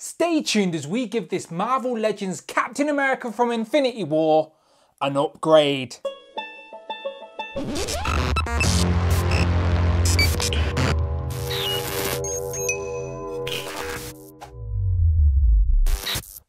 Stay tuned as we give this Marvel Legends Captain America from Infinity War an upgrade.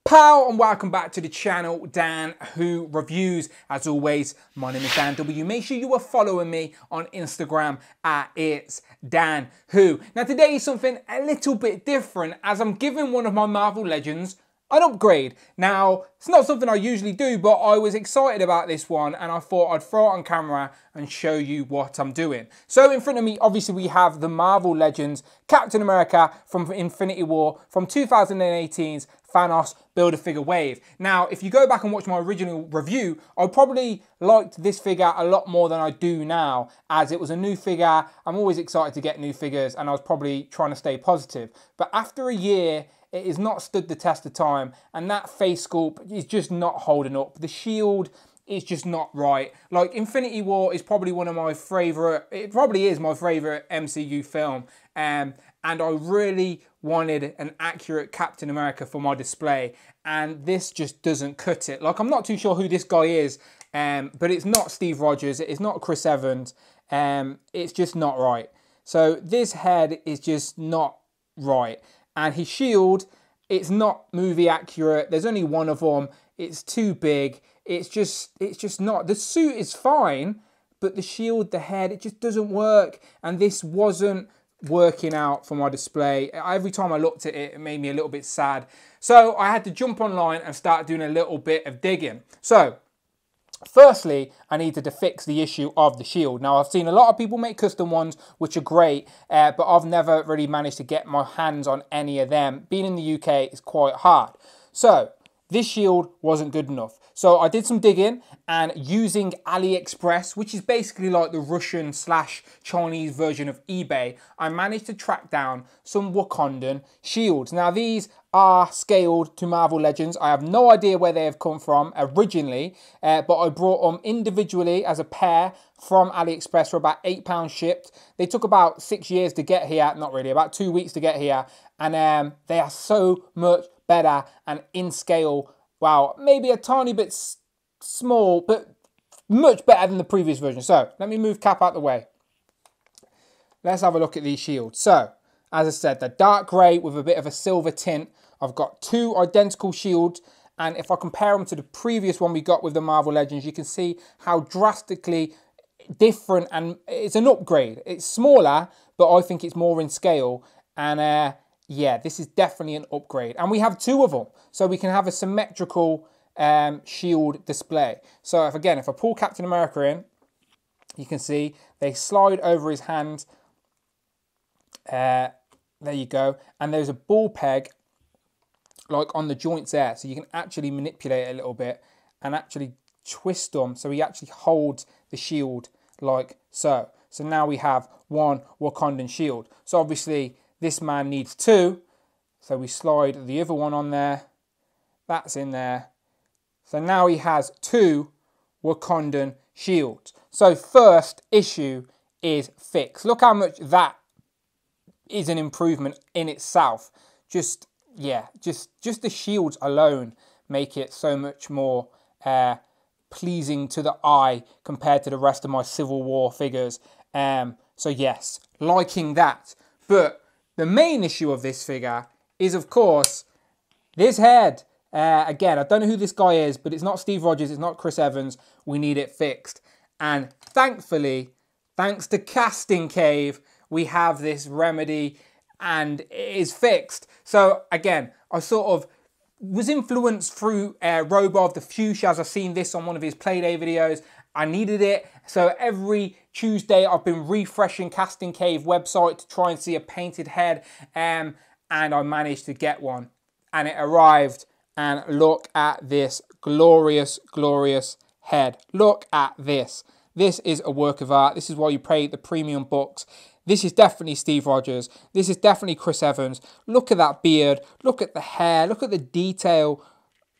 Pow and welcome back to the channel, Dan Who Reviews. As always, my name is Dan W. Make sure you are following me on Instagram at It's Dan Who. Now today is something a little bit different as I'm giving one of my Marvel Legends an upgrade. Now, it's not something I usually do, but I was excited about this one and I thought I'd throw it on camera and show you what I'm doing. So in front of me, obviously we have the Marvel Legends Captain America from Infinity War from 2018's Thanos Build-A-Figure Wave. Now, if you go back and watch my original review, I probably liked this figure a lot more than I do now, as it was a new figure, I'm always excited to get new figures, and I was probably trying to stay positive. But after a year it has not stood the test of time, and that face sculpt is just not holding up. The shield is just not right. Like, Infinity War is probably one of my favourite, it probably is my favourite MCU film. Um, and I really wanted an accurate Captain America for my display, and this just doesn't cut it. Like, I'm not too sure who this guy is, um, but it's not Steve Rogers, it's not Chris Evans, um, it's just not right. So this head is just not right and his shield, it's not movie accurate. There's only one of them. It's too big. It's just, it's just not. The suit is fine, but the shield, the head, it just doesn't work. And this wasn't working out for my display. Every time I looked at it, it made me a little bit sad. So I had to jump online and start doing a little bit of digging. So Firstly, I needed to fix the issue of the shield. Now, I've seen a lot of people make custom ones, which are great, uh, but I've never really managed to get my hands on any of them. Being in the UK is quite hard. So, this shield wasn't good enough. So I did some digging and using AliExpress, which is basically like the Russian slash Chinese version of eBay, I managed to track down some Wakandan shields. Now these are scaled to Marvel Legends. I have no idea where they have come from originally, uh, but I brought them individually as a pair from AliExpress for about £8 shipped. They took about six years to get here, not really, about two weeks to get here, and um, they are so much better and in scale Wow, maybe a tiny bit small, but much better than the previous version. So let me move cap out the way. Let's have a look at these shields. So, as I said, they're dark grey with a bit of a silver tint. I've got two identical shields. And if I compare them to the previous one we got with the Marvel Legends, you can see how drastically different and it's an upgrade. It's smaller, but I think it's more in scale. And uh, yeah, this is definitely an upgrade. And we have two of them, so we can have a symmetrical um, shield display. So if, again, if I pull Captain America in, you can see they slide over his hand. Uh, there you go. And there's a ball peg like on the joints there, so you can actually manipulate it a little bit and actually twist them so he actually holds the shield like so. So now we have one Wakandan shield. So obviously this man needs two. So we slide the other one on there. That's in there. So now he has two Wakandan shields. So first issue is fixed. Look how much that is an improvement in itself. Just, yeah, just, just the shields alone make it so much more uh, pleasing to the eye compared to the rest of my Civil War figures. Um, so yes, liking that. But the main issue of this figure is, of course, this head. Uh, again, I don't know who this guy is, but it's not Steve Rogers, it's not Chris Evans. We need it fixed. And thankfully, thanks to Casting Cave, we have this remedy and it is fixed. So again, I sort of was influenced through uh, Robo of the Fuchsias. I've seen this on one of his Playday videos I needed it. So every Tuesday I've been refreshing Casting Cave website to try and see a painted head um, and I managed to get one and it arrived and look at this glorious, glorious head. Look at this. This is a work of art. This is why you pay the premium box. This is definitely Steve Rogers. This is definitely Chris Evans. Look at that beard. Look at the hair. Look at the detail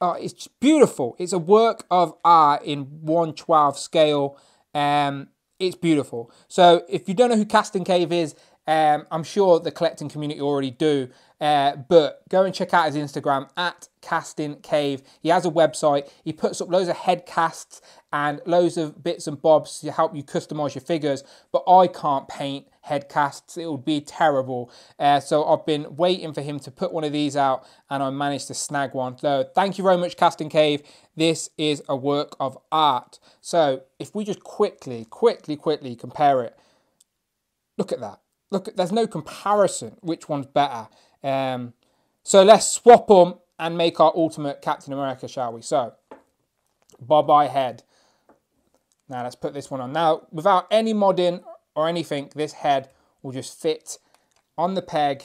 oh, it's beautiful. It's a work of art in 112 scale. Um, it's beautiful. So if you don't know who Casting Cave is, um, I'm sure the collecting community already do, uh, but go and check out his Instagram at Casting Cave. He has a website. He puts up loads of head casts and loads of bits and bobs to help you customize your figures. But I can't paint head casts; it would be terrible. Uh, so I've been waiting for him to put one of these out, and I managed to snag one. So thank you very much, Casting Cave. This is a work of art. So if we just quickly, quickly, quickly compare it, look at that look, there's no comparison which one's better. Um, so let's swap them and make our ultimate Captain America, shall we? So, Bob eye head. Now let's put this one on. Now, without any modding or anything, this head will just fit on the peg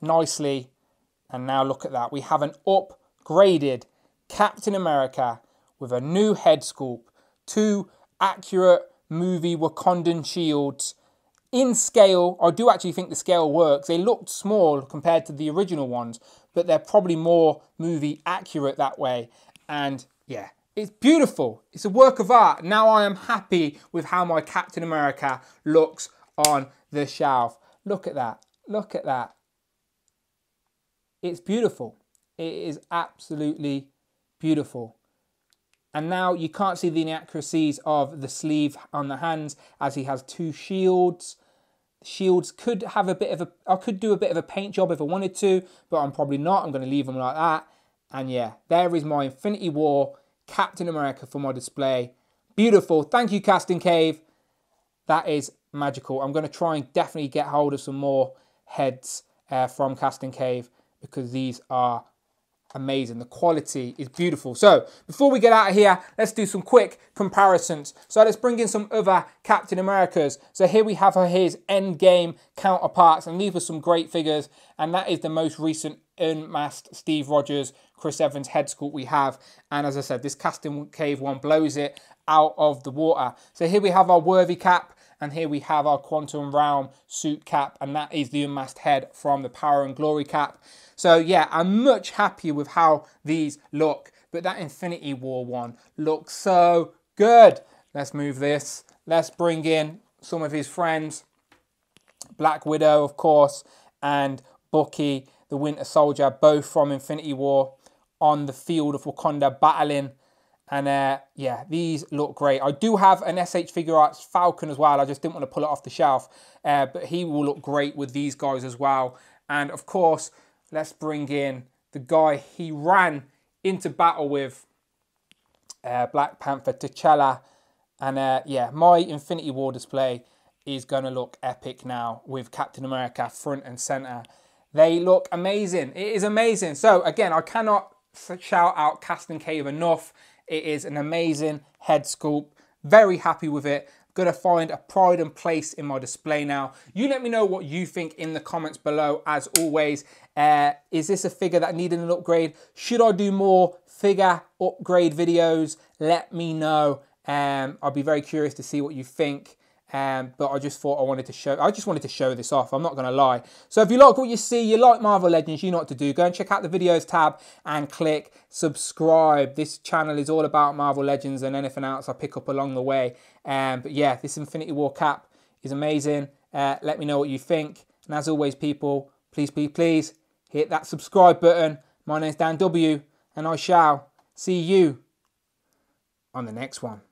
nicely. And now look at that. We have an upgraded Captain America with a new head sculpt, two accurate movie Wakandan shields, in scale, I do actually think the scale works. They looked small compared to the original ones, but they're probably more movie accurate that way. And yeah, it's beautiful. It's a work of art. Now I am happy with how my Captain America looks on the shelf. Look at that. Look at that. It's beautiful. It is absolutely beautiful. And now you can't see the inaccuracies of the sleeve on the hands as he has two shields shields could have a bit of a, I could do a bit of a paint job if I wanted to, but I'm probably not. I'm going to leave them like that. And yeah, there is my Infinity War Captain America for my display. Beautiful. Thank you, Casting Cave. That is magical. I'm going to try and definitely get hold of some more heads uh, from Casting Cave because these are amazing. The quality is beautiful. So before we get out of here, let's do some quick comparisons. So let's bring in some other Captain Americas. So here we have his Endgame counterparts, and these were some great figures. And that is the most recent unmasked Steve Rogers, Chris Evans head sculpt we have. And as I said, this casting cave one blows it out of the water. So here we have our worthy cap. And here we have our Quantum Realm suit cap, and that is the unmasked head from the Power and Glory cap. So yeah, I'm much happier with how these look, but that Infinity War one looks so good. Let's move this. Let's bring in some of his friends. Black Widow, of course, and Bucky, the Winter Soldier, both from Infinity War, on the field of Wakanda battling and uh, yeah, these look great. I do have an SH Figure Arts Falcon as well. I just didn't want to pull it off the shelf. Uh, but he will look great with these guys as well. And of course, let's bring in the guy he ran into battle with, uh, Black Panther T'Challa. And uh, yeah, my Infinity War display is going to look epic now with Captain America front and centre. They look amazing. It is amazing. So again, I cannot shout out and Cave enough. It is an amazing head sculpt. Very happy with it going to find a pride and place in my display now. You let me know what you think in the comments below as always. Uh, is this a figure that needed an upgrade? Should I do more figure upgrade videos? Let me know. Um, I'll be very curious to see what you think. Um, but I just thought I wanted to show I just wanted to show this off I'm not going to lie so if you like what you see you like Marvel Legends you know what to do go and check out the videos tab and click subscribe this channel is all about Marvel Legends and anything else I pick up along the way um, but yeah this Infinity War cap is amazing uh, let me know what you think and as always people please please please hit that subscribe button my name's Dan W and I shall see you on the next one